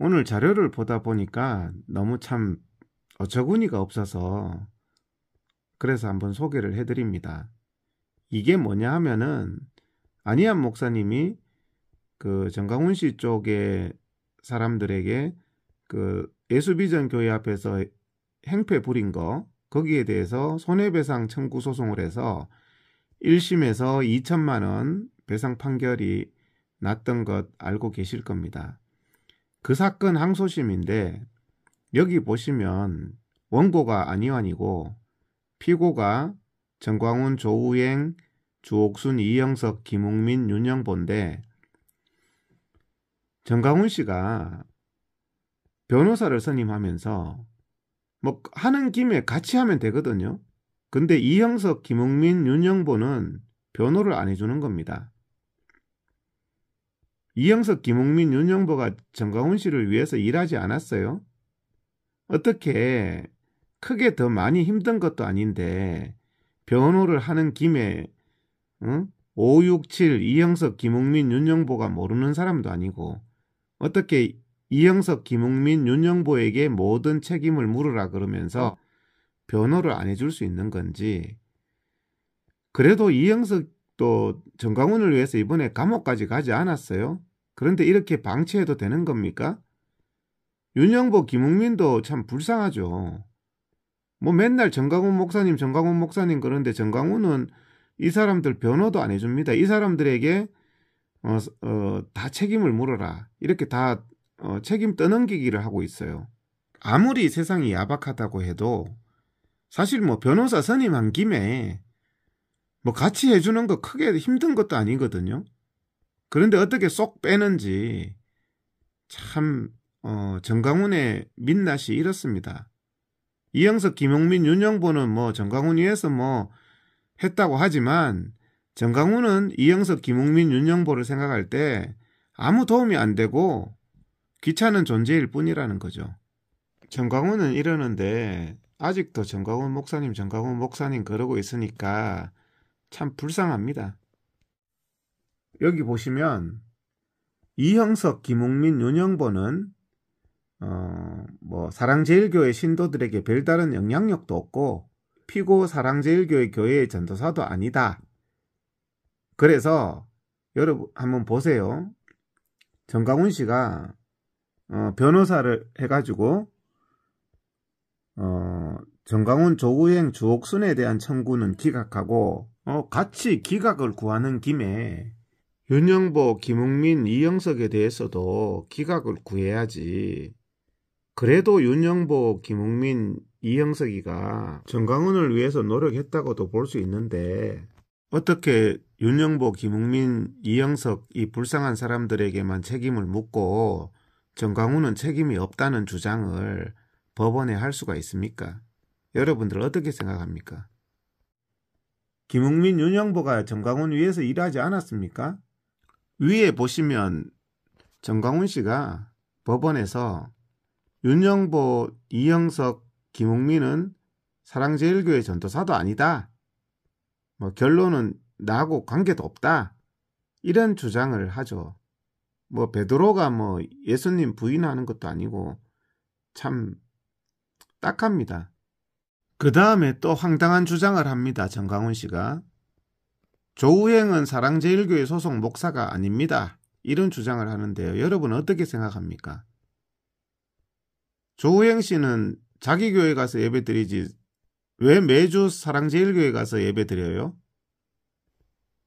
오늘 자료를 보다 보니까 너무 참 어처구니가 없어서 그래서 한번 소개를 해드립니다. 이게 뭐냐 하면은 아니한 목사님이 그 정강훈 씨 쪽에 사람들에게 그 예수비전 교회 앞에서 행패 부린 거 거기에 대해서 손해배상 청구 소송을 해서 1심에서 2천만 원 배상 판결이 났던 것 알고 계실 겁니다. 그 사건 항소심인데 여기 보시면 원고가 안희환이고 피고가 정광훈, 조우행, 주옥순, 이영석, 김웅민, 윤영본인데정광훈 씨가 변호사를 선임하면서 뭐 하는 김에 같이 하면 되거든요. 근데 이영석, 김웅민, 윤영보는 변호를 안 해주는 겁니다. 이영석, 김웅민, 윤영보가 정강훈 씨를 위해서 일하지 않았어요? 어떻게 크게 더 많이 힘든 것도 아닌데 변호를 하는 김에 응? 567 이영석, 김웅민, 윤영보가 모르는 사람도 아니고 어떻게 이영석, 김웅민, 윤영보에게 모든 책임을 물으라 그러면서 어. 변호를 안 해줄 수 있는 건지 그래도 이영석, 또 정강훈을 위해서 이번에 감옥까지 가지 않았어요. 그런데 이렇게 방치해도 되는 겁니까? 윤영보, 김웅민도 참 불쌍하죠. 뭐 맨날 정강훈 목사님, 정강훈 목사님 그런데 정강훈은 이 사람들 변호도 안 해줍니다. 이 사람들에게 어, 어, 다 책임을 물어라. 이렇게 다 어, 책임 떠넘기기를 하고 있어요. 아무리 세상이 야박하다고 해도 사실 뭐 변호사 선임한 김에 뭐 같이 해주는 거 크게 힘든 것도 아니거든요. 그런데 어떻게 쏙 빼는지 참 어, 정강훈의 민낯이 이렇습니다. 이영석, 김용민, 윤영보는 뭐 정강훈 위해서 뭐 했다고 하지만 정강훈은 이영석, 김용민, 윤영보를 생각할 때 아무 도움이 안 되고 귀찮은 존재일 뿐이라는 거죠. 정강훈은 이러는데 아직도 정강훈 목사님, 정강훈 목사님 그러고 있으니까 참 불쌍합니다. 여기 보시면 이형석, 김웅민, 윤영보는 어, 뭐 사랑제일교회 신도들에게 별다른 영향력도 없고 피고 사랑제일교회 교회의 전도사도 아니다. 그래서 여러분 한번 보세요. 정강훈 씨가 어, 변호사를 해가지고 어, 정강훈 조우행 주옥순에 대한 청구는 기각하고 어, 같이 기각을 구하는 김에 윤영보, 김웅민, 이영석에 대해서도 기각을 구해야지. 그래도 윤영보, 김웅민, 이영석이가 정강훈을 위해서 노력했다고도 볼 수 있는데 어떻게 윤영보, 김웅민, 이영석 이 불쌍한 사람들에게만 책임을 묻고 정강훈은 책임이 없다는 주장을 법원에 할 수가 있습니까? 여러분들 어떻게 생각합니까? 김웅민 윤영보가 정강훈 위에서 일하지 않았습니까? 위에 보시면 정강훈 씨가 법원에서 윤영보, 이영석, 김웅민은 사랑제일교회 전도사도 아니다. 뭐 결론은 나하고 관계도 없다. 이런 주장을 하죠. 뭐 베드로가 뭐 예수님 부인하는 것도 아니고 참 딱합니다. 그 다음에 또 황당한 주장을 합니다. 정강훈 씨가. 조우행은 사랑제일교회 소속 목사가 아닙니다. 이런 주장을 하는데요. 여러분 어떻게 생각합니까? 조우행 씨는 자기 교회 가서 예배 드리지 왜 매주 사랑제일교회 가서 예배 드려요?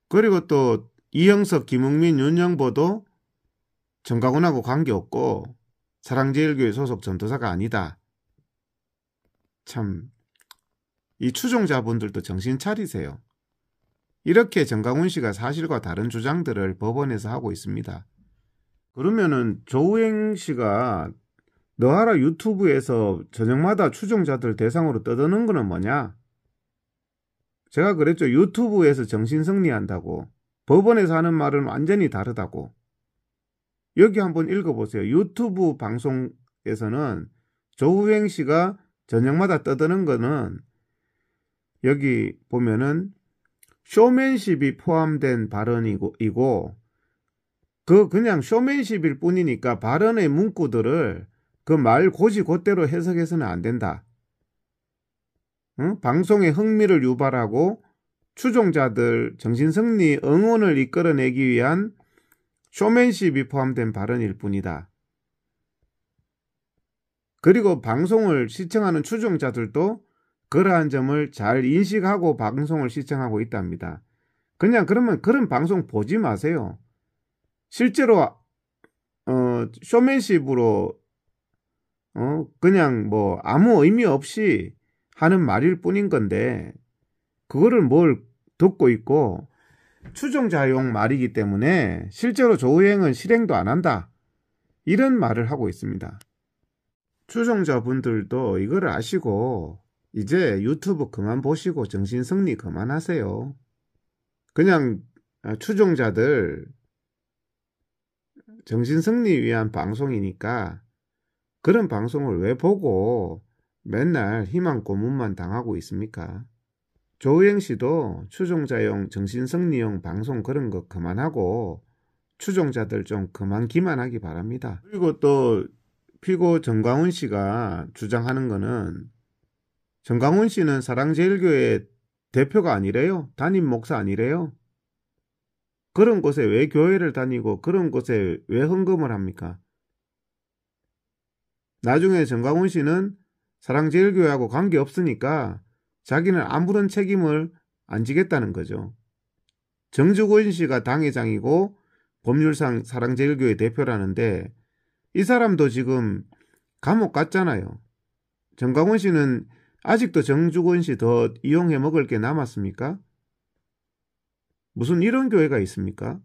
그리고 또이형석 김웅민, 윤영보도 정강훈하고 관계없고 사랑제일교회 소속 전도사가 아니다. 참이 추종자분들도 정신 차리세요. 이렇게 정강훈 씨가 사실과 다른 주장들을 법원에서 하고 있습니다. 그러면은 조우행 씨가 너하라 유튜브에서 저녁마다 추종자들 대상으로 떠드는 거는 뭐냐? 제가 그랬죠. 유튜브에서 정신 승리한다고. 법원에서 하는 말은 완전히 다르다고. 여기 한번 읽어보세요. 유튜브 방송에서는 조우행 씨가 저녁마다 떠드는 거는 여기 보면은 쇼맨십이 포함된 발언이고 그 그냥 쇼맨십일 뿐이니까 발언의 문구들을 그 말 고지 곧대로 해석해서는 안 된다. 응? 방송에 흥미를 유발하고 추종자들 정신승리 응원을 이끌어내기 위한 쇼맨십이 포함된 발언일 뿐이다. 그리고 방송을 시청하는 추종자들도 그러한 점을 잘 인식하고 방송을 시청하고 있답니다. 그냥 그러면 그런 방송 보지 마세요. 실제로 어, 쇼맨십으로 어, 그냥 뭐 아무 의미 없이 하는 말일 뿐인 건데 그거를 뭘 듣고 있고 추종자용 말이기 때문에 실제로 조우행은 실행도 안 한다. 이런 말을 하고 있습니다. 추종자분들도 이걸 아시고 이제 유튜브 그만 보시고 정신 승리 그만하세요. 그냥 아, 추종자들 정신 승리 위한 방송이니까 그런 방송을 왜 보고 맨날 희망 고문만 당하고 있습니까? 조우행 씨도 추종자용 정신승리용 방송 그런 거 그만하고 추종자들 좀 그만 기만하기 바랍니다. 그리고 또 피고 정광훈 씨가 주장하는 거는 정강훈 씨는 사랑제일교회 대표가 아니래요. 담임 목사 아니래요. 그런 곳에 왜 교회를 다니고 그런 곳에 왜 헌금을 합니까? 나중에 정강훈 씨는 사랑제일교회하고 관계없으니까 자기는 아무런 책임을 안 지겠다는 거죠. 정주곤 씨가 당회장이고 법률상 사랑제일교회 대표라는데 이 사람도 지금 감옥 갔잖아요. 정강훈 씨는 아직도 정주권 씨 더 이용해 먹을 게 남았습니까? 무슨 이런 교회가 있습니까?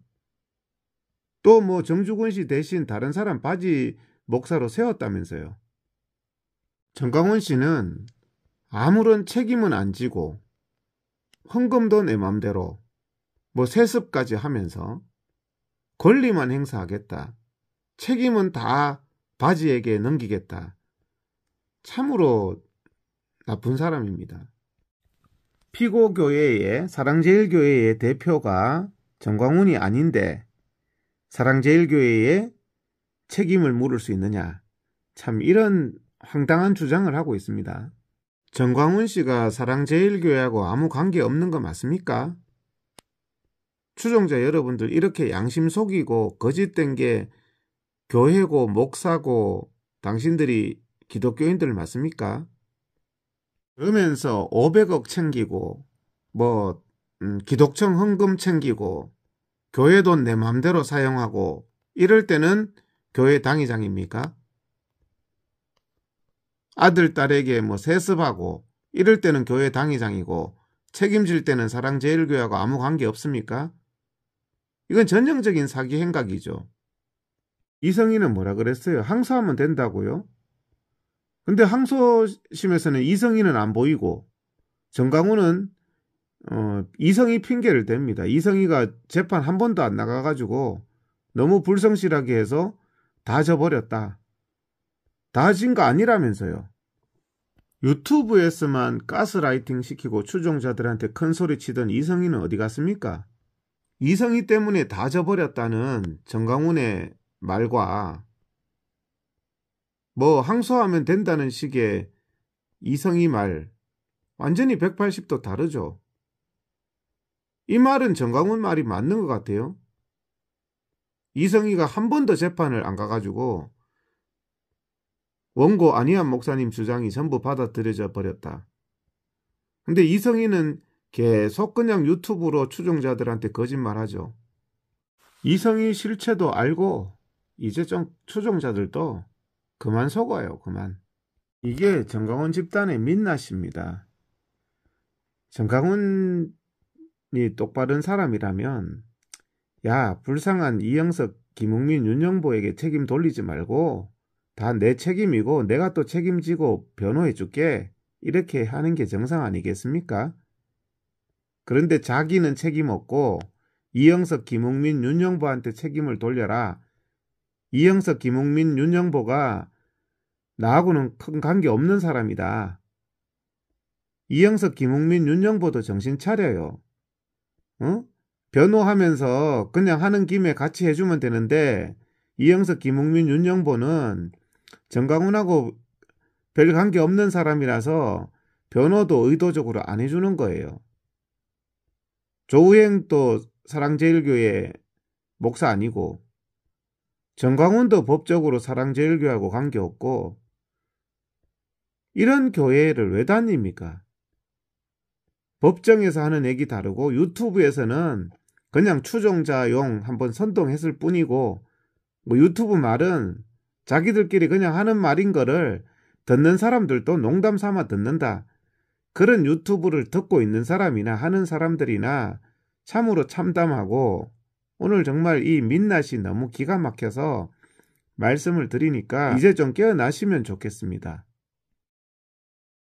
또 뭐 정주권 씨 대신 다른 사람 바지 목사로 세웠다면서요. 정강원 씨는 아무런 책임은 안 지고 헌금도 내 맘대로 뭐 세습까지 하면서 권리만 행사하겠다. 책임은 다 바지에게 넘기겠다. 참으로 나쁜 사람입니다. 피고교회의 사랑제일교회의 대표가 정광훈이 아닌데 사랑제일교회의 책임을 물을 수 있느냐. 참 이런 황당한 주장을 하고 있습니다. 정광훈 씨가 사랑제일교회하고 아무 관계 없는 거 맞습니까? 추종자 여러분들 이렇게 양심 속이고 거짓된 게 교회고 목사고 당신들이 기독교인들 맞습니까? 그러면서 500억 챙기고 뭐 음, 기독청 헌금 챙기고 교회 돈 내 맘대로 사용하고 이럴 때는 교회 당회장입니까? 아들 딸에게 뭐 세습하고 이럴 때는 교회 당회장이고 책임질 때는 사랑제일교회하고 아무 관계 없습니까? 이건 전형적인 사기 행각이죠. 이성희는 뭐라 그랬어요? 항소하면 된다고요? 근데 항소심에서는 이성희는 안 보이고 정강훈은 어, 이성이 핑계를 댑니다. 이성희가 재판 한 번도 안 나가가지고 너무 불성실하게 해서 다 져버렸다. 다진 거 아니라면서요. 유튜브에서만 가스라이팅 시키고 추종자들한테 큰 소리 치던 이성희는 어디 갔습니까? 이성희 때문에 다 져버렸다는 정강훈의 말과 뭐 항소하면 된다는 식의 이성이 말 완전히 180도 다르죠. 이 말은 정광훈 말이 맞는 것 같아요. 이성희가 한 번도 재판을 안 가가지고 원고 안희한 목사님 주장이 전부 받아들여져 버렸다. 근데 이성희는 계속 그냥 유튜브로 추종자들한테 거짓말하죠. 이성희 실체도 알고 이제 좀 추종자들도 그만 속아요. 그만. 이게 정강훈 집단의 민낯입니다. 정강훈이 똑바른 사람이라면 야 불쌍한 이영석, 김웅민, 윤영보에게 책임 돌리지 말고 다 내 책임이고 내가 또 책임지고 변호해 줄게 이렇게 하는 게 정상 아니겠습니까? 그런데 자기는 책임 없고 이영석, 김웅민, 윤영보한테 책임을 돌려라. 이영석, 김웅민, 윤영보가 나하고는 큰 관계 없는 사람이다. 이영석, 김웅민, 윤영보도 정신 차려요. 응? 어? 변호하면서 그냥 하는 김에 같이 해주면 되는데 이영석, 김웅민, 윤영보는 정강훈하고 별 관계 없는 사람이라서 변호도 의도적으로 안 해주는 거예요. 조우행도 사랑제일교회 목사 아니고 정강훈도 법적으로 사랑제일교하고 관계없고 이런 교회를 왜 다닙니까? 법정에서 하는 얘기 다르고 유튜브에서는 그냥 추종자용 한번 선동했을 뿐이고 뭐 유튜브 말은 자기들끼리 그냥 하는 말인 거를 듣는 사람들도 농담 삼아 듣는다. 그런 유튜브를 듣고 있는 사람이나 하는 사람들이나 참으로 참담하고 오늘 정말 이 민낯이 너무 기가 막혀서 말씀을 드리니까 이제 좀 깨어나시면 좋겠습니다.